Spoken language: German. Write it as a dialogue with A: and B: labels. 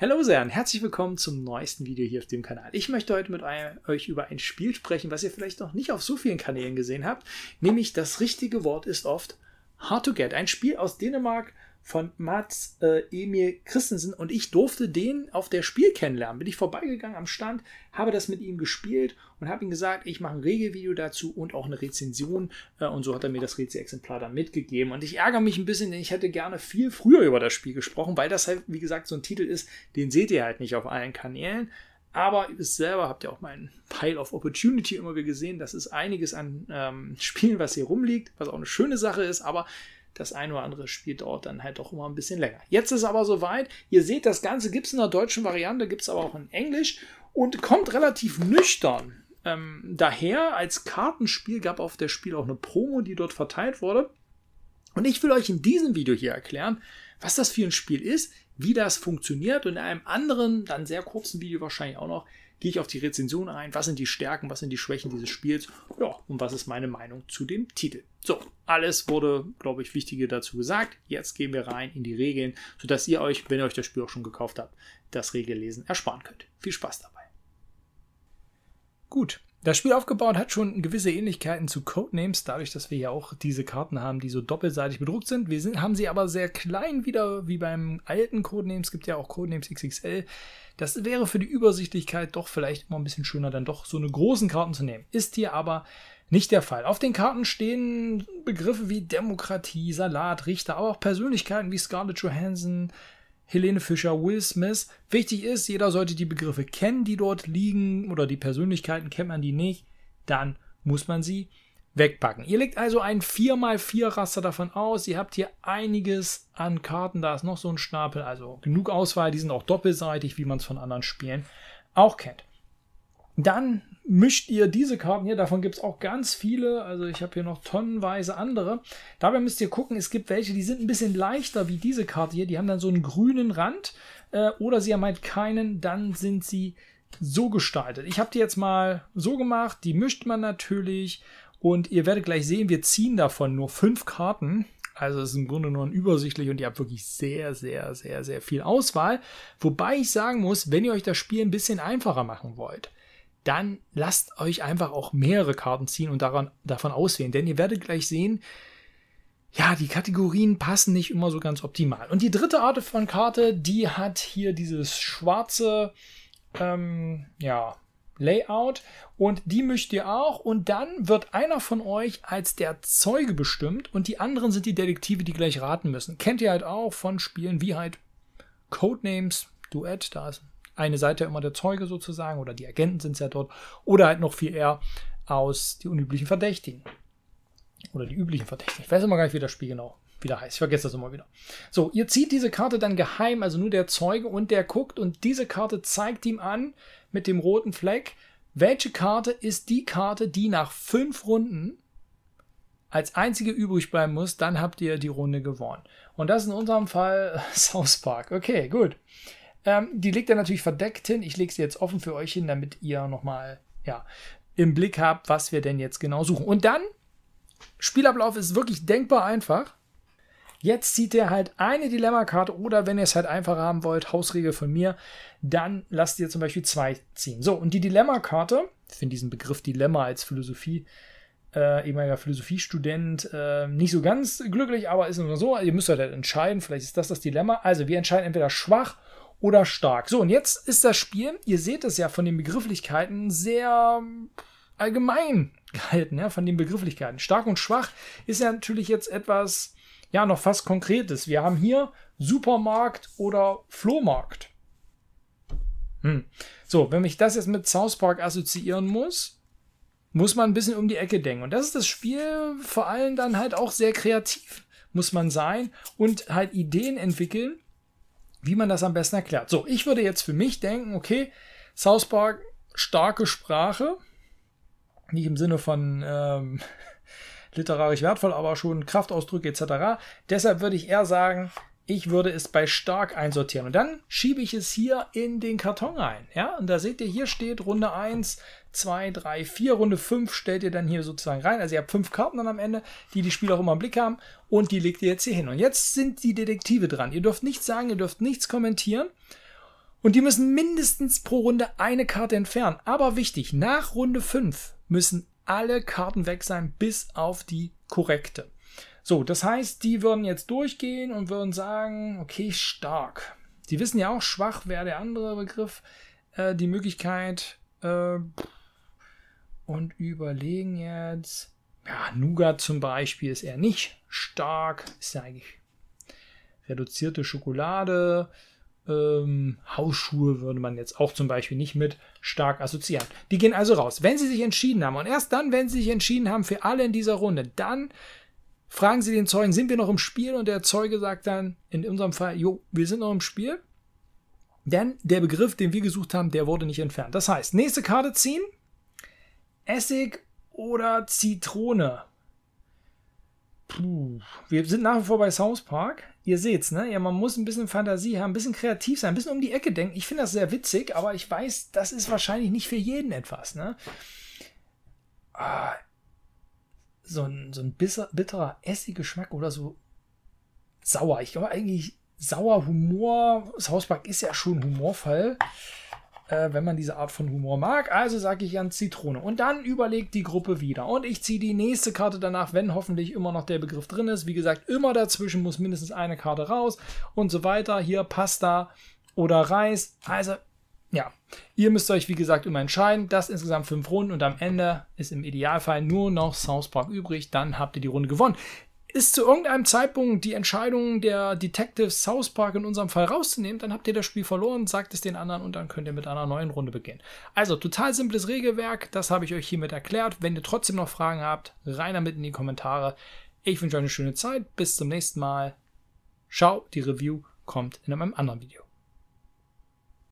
A: Hallo sehr und herzlich willkommen zum neuesten Video hier auf dem Kanal. Ich möchte heute mit euch über ein Spiel sprechen, was ihr vielleicht noch nicht auf so vielen Kanälen gesehen habt, nämlich das richtige Wort ist oft Hard to Get, ein Spiel aus Dänemark von Mats äh, Emil Christensen und ich durfte den auf der Spiel kennenlernen. Bin ich vorbeigegangen am Stand, habe das mit ihm gespielt und habe ihm gesagt, ich mache ein Regelvideo dazu und auch eine Rezension. Äh, und so hat er mir das Rezi-Exemplar dann mitgegeben. Und ich ärgere mich ein bisschen, denn ich hätte gerne viel früher über das Spiel gesprochen, weil das halt, wie gesagt, so ein Titel ist, den seht ihr halt nicht auf allen Kanälen. Aber ihr wisst selber, habt ja auch meinen Pile of Opportunity immer wieder gesehen. Das ist einiges an ähm, Spielen, was hier rumliegt, was auch eine schöne Sache ist, aber das ein oder andere Spiel dauert dann halt auch immer ein bisschen länger. Jetzt ist aber soweit. Ihr seht, das Ganze gibt es in der deutschen Variante, gibt es aber auch in Englisch und kommt relativ nüchtern ähm, daher, als Kartenspiel gab auf der Spiel auch eine Promo, die dort verteilt wurde. Und ich will euch in diesem Video hier erklären, was das für ein Spiel ist, wie das funktioniert und in einem anderen, dann sehr kurzen Video wahrscheinlich auch noch, gehe ich auf die Rezension ein, was sind die Stärken, was sind die Schwächen dieses Spiels, ja, und was ist meine Meinung zu dem Titel. So, alles wurde, glaube ich, Wichtige dazu gesagt. Jetzt gehen wir rein in die Regeln, sodass ihr euch, wenn ihr euch das Spiel auch schon gekauft habt, das Regellesen ersparen könnt. Viel Spaß dabei. Gut. Das Spiel aufgebaut hat schon gewisse Ähnlichkeiten zu Codenames, dadurch, dass wir ja auch diese Karten haben, die so doppelseitig bedruckt sind. Wir sind, haben sie aber sehr klein wieder, wie beim alten Codenames. Es gibt ja auch Codenames XXL. Das wäre für die Übersichtlichkeit doch vielleicht immer ein bisschen schöner, dann doch so eine großen Karten zu nehmen. Ist hier aber nicht der Fall. Auf den Karten stehen Begriffe wie Demokratie, Salat, Richter, aber auch Persönlichkeiten wie Scarlett Johansson, Helene Fischer, Will Smith. Wichtig ist, jeder sollte die Begriffe kennen, die dort liegen oder die Persönlichkeiten, kennt man die nicht, dann muss man sie wegpacken. Ihr legt also ein 4x4 Raster davon aus. Ihr habt hier einiges an Karten, da ist noch so ein Stapel, also genug Auswahl, die sind auch doppelseitig, wie man es von anderen Spielen auch kennt. Dann mischt ihr diese Karten hier. Davon gibt es auch ganz viele. Also ich habe hier noch tonnenweise andere. Dabei müsst ihr gucken, es gibt welche, die sind ein bisschen leichter wie diese Karte hier. Die haben dann so einen grünen Rand. Äh, oder sie haben halt keinen, dann sind sie so gestaltet. Ich habe die jetzt mal so gemacht. Die mischt man natürlich. Und ihr werdet gleich sehen, wir ziehen davon nur fünf Karten. Also es ist im Grunde nur ein übersichtlich und ihr habt wirklich sehr, sehr, sehr, sehr viel Auswahl. Wobei ich sagen muss, wenn ihr euch das Spiel ein bisschen einfacher machen wollt, dann lasst euch einfach auch mehrere Karten ziehen und daran, davon auswählen. Denn ihr werdet gleich sehen, ja, die Kategorien passen nicht immer so ganz optimal. Und die dritte Art von Karte, die hat hier dieses schwarze, ähm, ja, Layout und die mischt ihr auch und dann wird einer von euch als der Zeuge bestimmt und die anderen sind die Detektive, die gleich raten müssen. Kennt ihr halt auch von Spielen wie halt Codenames, Duett, da ist eine Seite immer der Zeuge sozusagen oder die Agenten sind es ja dort oder halt noch viel eher aus die unüblichen Verdächtigen oder die üblichen Verdächtigen. Ich weiß immer gar nicht, wie das Spiel genau wieder heißt. Ich vergesse das immer wieder. So, ihr zieht diese Karte dann geheim, also nur der Zeuge und der guckt und diese Karte zeigt ihm an mit dem roten Fleck, welche Karte ist die Karte, die nach fünf Runden als einzige übrig bleiben muss, dann habt ihr die Runde gewonnen. Und das ist in unserem Fall South Park. Okay, gut. Ähm, die legt er natürlich verdeckt hin. Ich lege sie jetzt offen für euch hin, damit ihr nochmal ja, im Blick habt, was wir denn jetzt genau suchen. Und dann, Spielablauf ist wirklich denkbar einfach. Jetzt zieht er halt eine Dilemma-Karte oder wenn ihr es halt einfacher haben wollt, Hausregel von mir, dann lasst ihr zum Beispiel zwei ziehen. So, und die Dilemma-Karte, ich finde diesen Begriff Dilemma als Philosophie, äh, ehemaliger Philosophiestudent, äh, nicht so ganz glücklich, aber ist nur so, ihr müsst halt, halt entscheiden, vielleicht ist das das Dilemma. Also wir entscheiden entweder schwach oder stark. So, und jetzt ist das Spiel, ihr seht es ja von den Begrifflichkeiten, sehr ähm, allgemein gehalten, ja, von den Begrifflichkeiten. Stark und schwach ist ja natürlich jetzt etwas, ja, noch fast Konkretes. Wir haben hier Supermarkt oder Flohmarkt. Hm. So, wenn ich das jetzt mit South Park assoziieren muss, muss man ein bisschen um die Ecke denken. Und das ist das Spiel vor allem dann halt auch sehr kreativ, muss man sein und halt Ideen entwickeln, wie man das am besten erklärt. So, ich würde jetzt für mich denken, okay, South Park, starke Sprache, nicht im Sinne von ähm, literarisch wertvoll, aber schon Kraftausdrücke etc. Deshalb würde ich eher sagen, ich würde es bei stark einsortieren. Und dann schiebe ich es hier in den Karton rein. Ja, und da seht ihr, hier steht Runde 1, 2, 3, 4, Runde 5 stellt ihr dann hier sozusagen rein. Also ihr habt fünf Karten dann am Ende, die die Spieler auch immer im Blick haben und die legt ihr jetzt hier hin. Und jetzt sind die Detektive dran. Ihr dürft nichts sagen, ihr dürft nichts kommentieren. Und die müssen mindestens pro Runde eine Karte entfernen. Aber wichtig, nach Runde 5 müssen alle Karten weg sein, bis auf die korrekte. So, das heißt, die würden jetzt durchgehen und würden sagen, okay, stark. Die wissen ja auch, schwach wäre der andere Begriff, äh, die Möglichkeit. Äh, und überlegen jetzt, ja, Nougat zum Beispiel ist eher nicht stark, ist ja eigentlich reduzierte Schokolade. Ähm, Hausschuhe würde man jetzt auch zum Beispiel nicht mit stark assoziieren. Die gehen also raus. Wenn sie sich entschieden haben und erst dann, wenn sie sich entschieden haben für alle in dieser Runde, dann fragen sie den Zeugen, sind wir noch im Spiel? Und der Zeuge sagt dann, in unserem Fall, jo, wir sind noch im Spiel. Denn der Begriff, den wir gesucht haben, der wurde nicht entfernt. Das heißt, nächste Karte ziehen, Essig oder Zitrone. Puh. Wir sind nach wie vor bei South Park. Ihr seht's, ne? Ja, man muss ein bisschen Fantasie haben, ein bisschen kreativ sein, ein bisschen um die Ecke denken. Ich finde das sehr witzig, aber ich weiß, das ist wahrscheinlich nicht für jeden etwas, ne? Ah, so ein, so ein bisser, bitterer Essiggeschmack oder so sauer. Ich glaube eigentlich sauer Humor. Das ist ja schon humorvoll, äh, wenn man diese Art von Humor mag. Also sage ich an Zitrone. Und dann überlegt die Gruppe wieder. Und ich ziehe die nächste Karte danach, wenn hoffentlich immer noch der Begriff drin ist. Wie gesagt, immer dazwischen muss mindestens eine Karte raus und so weiter. Hier Pasta oder Reis. Also ja, ihr müsst euch wie gesagt immer entscheiden. Das insgesamt fünf Runden und am Ende ist im Idealfall nur noch South Park übrig. Dann habt ihr die Runde gewonnen. Ist zu irgendeinem Zeitpunkt die Entscheidung der Detective South Park in unserem Fall rauszunehmen, dann habt ihr das Spiel verloren, sagt es den anderen und dann könnt ihr mit einer neuen Runde beginnen. Also total simples Regelwerk, das habe ich euch hiermit erklärt. Wenn ihr trotzdem noch Fragen habt, rein damit in die Kommentare. Ich wünsche euch eine schöne Zeit, bis zum nächsten Mal. Ciao, die Review kommt in einem anderen Video.